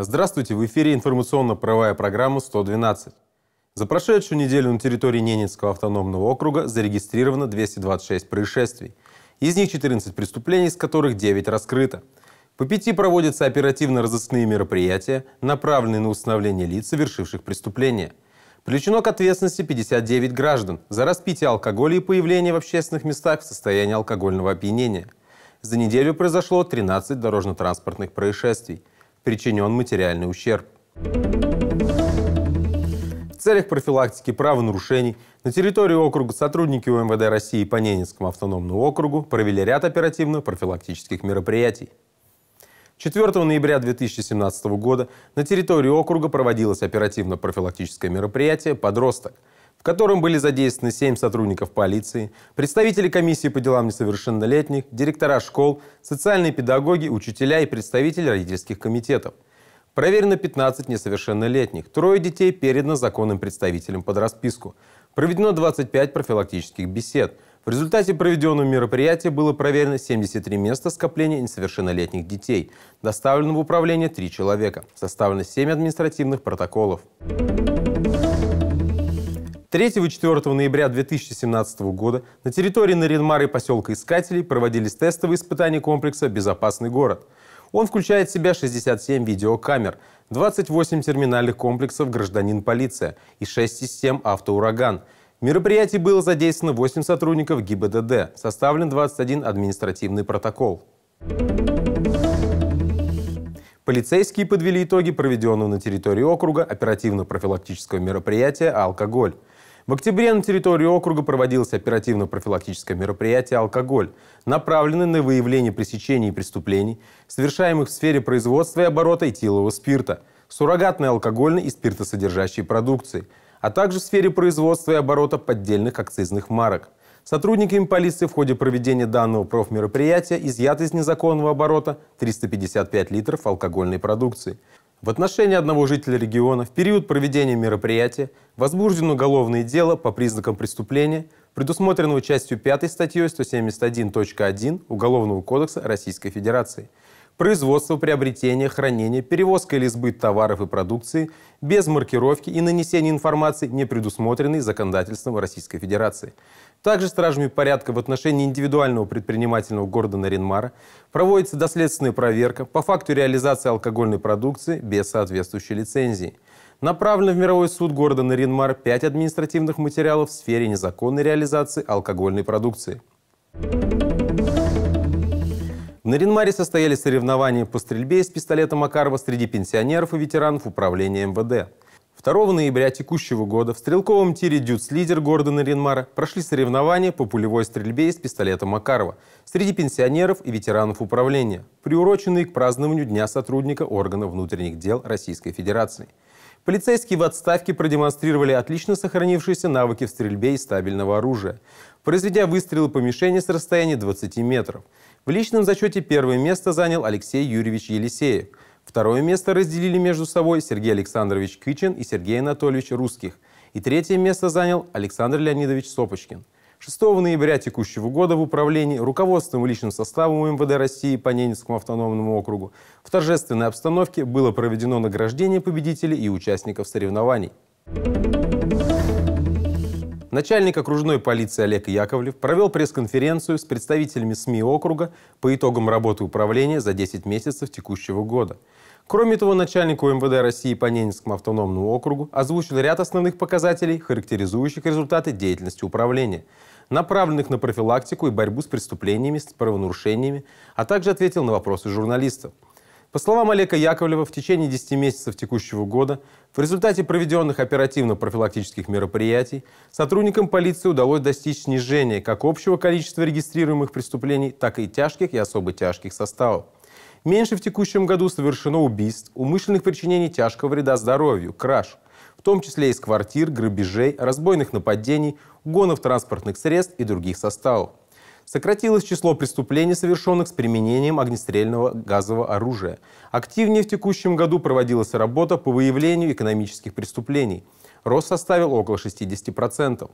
Здравствуйте, в эфире информационно-правая программа «112». За прошедшую неделю на территории Ненецкого автономного округа зарегистрировано 226 происшествий. Из них 14 преступлений, из которых 9 раскрыто. По пяти проводятся оперативно-розыскные мероприятия, направленные на установление лиц, совершивших преступления. Привлечено к ответственности 59 граждан за распитие алкоголя и появление в общественных местах в состоянии алкогольного опьянения. За неделю произошло 13 дорожно-транспортных происшествий причинен материальный ущерб. В целях профилактики правонарушений на территории округа сотрудники УМВД России по Ненецкому автономному округу провели ряд оперативно-профилактических мероприятий. 4 ноября 2017 года на территории округа проводилось оперативно-профилактическое мероприятие «Подросток», в котором были задействованы семь сотрудников полиции, представители комиссии по делам несовершеннолетних, директора школ, социальные педагоги, учителя и представители родительских комитетов. Проверено 15 несовершеннолетних, трое детей передано законным представителям под расписку. Проведено 25 профилактических бесед. В результате проведенного мероприятия было проверено 73 места скопления несовершеннолетних детей. Доставлено в управление 3 человека. Составлено 7 административных протоколов. 3 и 4 ноября 2017 года на территории Наринмара и поселка Искателей проводились тестовые испытания комплекса «Безопасный город». Он включает в себя 67 видеокамер, 28 терминальных комплексов «Гражданин полиция» и 6 систем «Автоураган». В мероприятии было задействовано 8 сотрудников ГИБДД, составлен 21 административный протокол. Полицейские подвели итоги проведенного на территории округа оперативно-профилактического мероприятия «Алкоголь». В октябре на территории округа проводилось оперативно-профилактическое мероприятие «Алкоголь», направленное на выявление пресечений и преступлений, совершаемых в сфере производства и оборота этилового спирта, суррогатной алкогольной и спиртосодержащей продукции, а также в сфере производства и оборота поддельных акцизных марок. Сотрудниками полиции в ходе проведения данного профмероприятия изъято из незаконного оборота 355 литров алкогольной продукции – в отношении одного жителя региона в период проведения мероприятия возбуждено уголовное дело по признакам преступления, предусмотренного частью 5 статьей 171.1 Уголовного кодекса Российской Федерации. Производство, приобретение, хранение, перевозка или сбыт товаров и продукции без маркировки и нанесения информации, не предусмотренной законодательством Российской Федерации. Также стражами порядка в отношении индивидуального предпринимательного Гордона Ренмара проводится доследственная проверка по факту реализации алкогольной продукции без соответствующей лицензии. Направлено в мировой суд города Наринмар 5 административных материалов в сфере незаконной реализации алкогольной продукции. В Наринмаре состоялись соревнования по стрельбе из пистолета Макарова среди пенсионеров и ветеранов управления МВД. 2 ноября текущего года в стрелковом тире «Дюц» лидер Гордона Ренмара прошли соревнования по пулевой стрельбе из пистолета Макарова среди пенсионеров и ветеранов управления, приуроченные к празднованию Дня сотрудника органа внутренних дел Российской Федерации. Полицейские в отставке продемонстрировали отлично сохранившиеся навыки в стрельбе из стабильного оружия, произведя выстрелы по мишени с расстояния 20 метров. В личном зачете первое место занял Алексей Юрьевич Елисеев – Второе место разделили между собой Сергей Александрович Кычин и Сергей Анатольевич Русских. И третье место занял Александр Леонидович Сопочкин. 6 ноября текущего года в управлении руководством и личным составом МВД России по Ненецкому автономному округу в торжественной обстановке было проведено награждение победителей и участников соревнований. Thank you Начальник окружной полиции Олег Яковлев провел пресс-конференцию с представителями СМИ округа по итогам работы управления за 10 месяцев текущего года. Кроме того, начальник МВД России по Ненецкому автономному округу озвучил ряд основных показателей, характеризующих результаты деятельности управления, направленных на профилактику и борьбу с преступлениями, с правонарушениями, а также ответил на вопросы журналистов – по словам Олега Яковлева, в течение 10 месяцев текущего года в результате проведенных оперативно-профилактических мероприятий сотрудникам полиции удалось достичь снижения как общего количества регистрируемых преступлений, так и тяжких и особо тяжких составов. Меньше в текущем году совершено убийств, умышленных причинений тяжкого вреда здоровью, краж, в том числе из квартир, грабежей, разбойных нападений, угонов транспортных средств и других составов. Сократилось число преступлений, совершенных с применением огнестрельного газового оружия. Активнее в текущем году проводилась работа по выявлению экономических преступлений. Рост составил около 60%.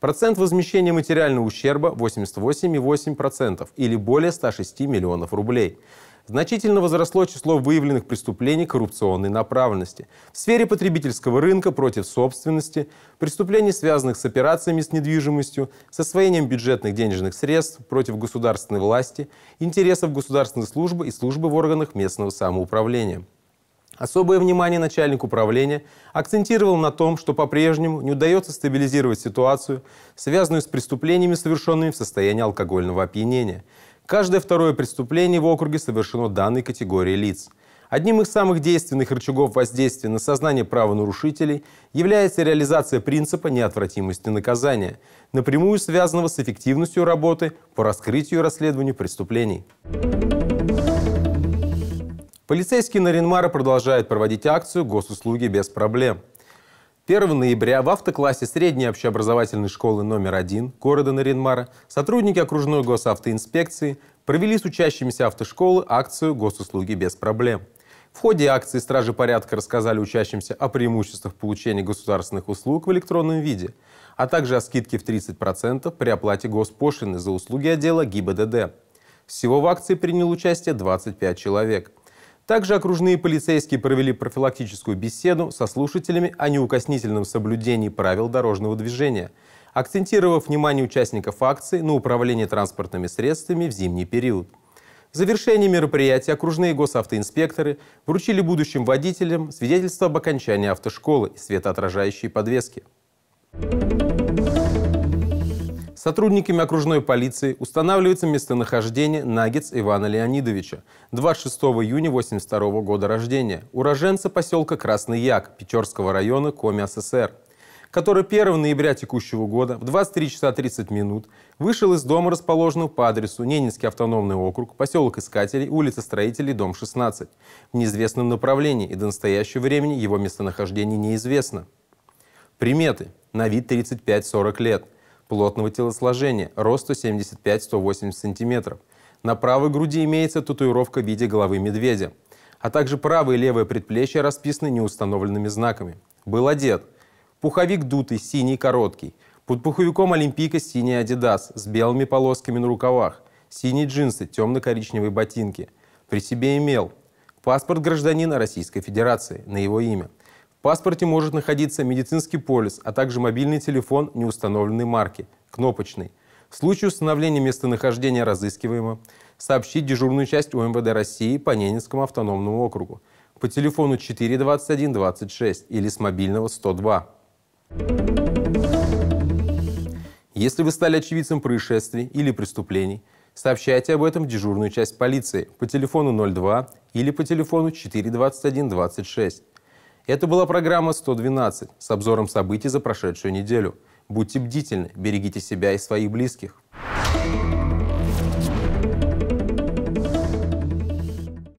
Процент возмещения материального ущерба 88,8% или более 106 миллионов рублей. Значительно возросло число выявленных преступлений коррупционной направленности. В сфере потребительского рынка против собственности, преступлений, связанных с операциями с недвижимостью, с освоением бюджетных денежных средств против государственной власти, интересов государственной службы и службы в органах местного самоуправления. Особое внимание начальник управления акцентировал на том, что по-прежнему не удается стабилизировать ситуацию, связанную с преступлениями, совершенными в состоянии алкогольного опьянения. Каждое второе преступление в округе совершено данной категорией лиц. Одним из самых действенных рычагов воздействия на сознание правонарушителей является реализация принципа неотвратимости наказания, напрямую связанного с эффективностью работы по раскрытию и расследованию преступлений. Полицейские Наринмара продолжают проводить акцию «Госуслуги без проблем». 1 ноября в автоклассе средней общеобразовательной школы номер один города Наринмара сотрудники окружной госавтоинспекции провели с учащимися автошколы акцию «Госуслуги без проблем». В ходе акции «Стражи порядка» рассказали учащимся о преимуществах получения государственных услуг в электронном виде, а также о скидке в 30% при оплате госпошлины за услуги отдела ГИБДД. Всего в акции приняло участие 25 человек – также окружные полицейские провели профилактическую беседу со слушателями о неукоснительном соблюдении правил дорожного движения, акцентировав внимание участников акции на управление транспортными средствами в зимний период. В завершении мероприятия окружные госавтоинспекторы вручили будущим водителям свидетельство об окончании автошколы и светоотражающие подвески. Thank you. Сотрудниками окружной полиции устанавливается местонахождение Нагец Ивана Леонидовича, 26 июня 1982 года рождения, уроженца поселка Красный Як Печорского района Коми СССР, который 1 ноября текущего года в 23 часа 30 минут вышел из дома, расположенного по адресу Ненецкий автономный округ, поселок Искателей, улица Строителей, дом 16, в неизвестном направлении, и до настоящего времени его местонахождение неизвестно. Приметы. На вид 35-40 лет – плотного телосложения, росту 75-180 см. На правой груди имеется татуировка в виде головы медведя. А также правое и левое предплечье расписаны неустановленными знаками. Был одет. Пуховик дутый, синий, короткий. Под пуховиком Олимпийка синий Адидас с белыми полосками на рукавах. Синие джинсы, темно-коричневые ботинки. При себе имел паспорт гражданина Российской Федерации на его имя – паспорте может находиться медицинский полис, а также мобильный телефон неустановленной марки, кнопочный. В случае установления местонахождения разыскиваемого сообщить дежурную часть УМВД России по Ненецкому автономному округу по телефону 42126 или с мобильного 102. Если вы стали очевидцем происшествий или преступлений, сообщайте об этом в дежурную часть полиции по телефону 02 или по телефону 42126 это была программа «112» с обзором событий за прошедшую неделю. Будьте бдительны, берегите себя и своих близких.